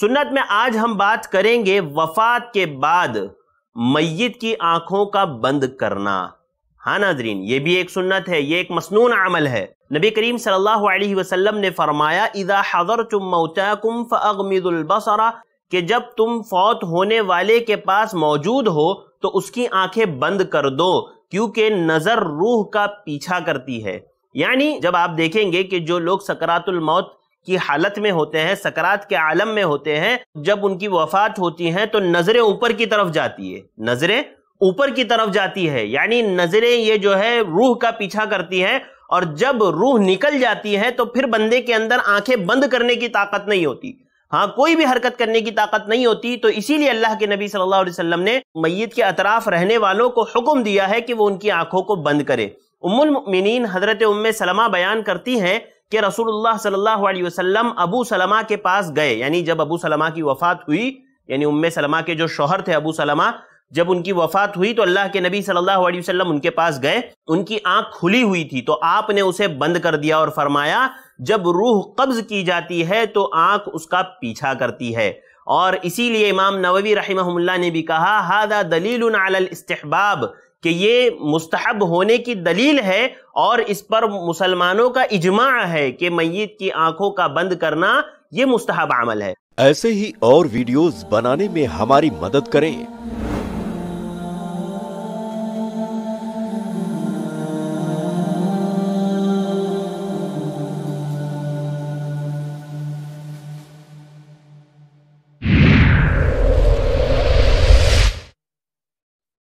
सुन्नत में आज हम बात करेंगे वफात के बाद मैत की आंखों का बंद करना हा नाजरीन ये भी एक सुन्नत है ये एक मसनून अमल है नबी करीम सल्लल्लाहु अलैहि वसल्लम ने फरमाया कि जब तुम फौत होने वाले के पास मौजूद हो तो उसकी आंखें बंद कर दो क्योंकि नज़र रूह का पीछा करती है यानी जब आप देखेंगे कि जो लोग सकरातुल मौत की हालत में होते हैं सकरात के आलम में होते हैं जब उनकी वफात होती है तो नज़रें ऊपर की तरफ जाती है नज़रें ऊपर की तरफ जाती है यानी नज़रें ये जो है रूह का पीछा करती हैं और जब रूह निकल जाती है तो फिर बंदे के अंदर आंखें बंद करने की ताकत नहीं होती हाँ कोई भी हरकत करने की ताकत नहीं होती तो इसीलिए अल्लाह के नबी सल्लल्लाहु अलैहि वसल्लम ने मैयत के अतराफ रहने वालों को हुक्म दिया है कि वो उनकी आंखों को बंद करे उम्मुल मिनीन हजरत उम्म सलमा बयान करती हैं कि रसूलुल्लाह सल्लल्लाहु अलैहि वसल्लम अबू सलमा के पास गए यानी जब अबू सलमा की वफ़ात हुई यानी उम्मे सलमा के जो शोहर थे अबू सलमा जब उनकी वफ़ात हुई तो अल्लाह के नबी सल्लल्लाहु अलैहि वसल्लम उनके पास गए उनकी आंख खुली हुई थी तो आपने उसे बंद कर दिया और फरमाया जब रूह कब्ज की जाती है तो आंख उसका पीछा करती है और इसीलिए इमाम नववी रही ने भी कहा हादा दलील अल इस्तेहबाब कि ये मुस्तहब होने की दलील है और इस पर मुसलमानों का इजमा है कि मैत की आंखों का बंद करना ये मुस्तहब अमल है ऐसे ही और वीडियोस बनाने में हमारी मदद करें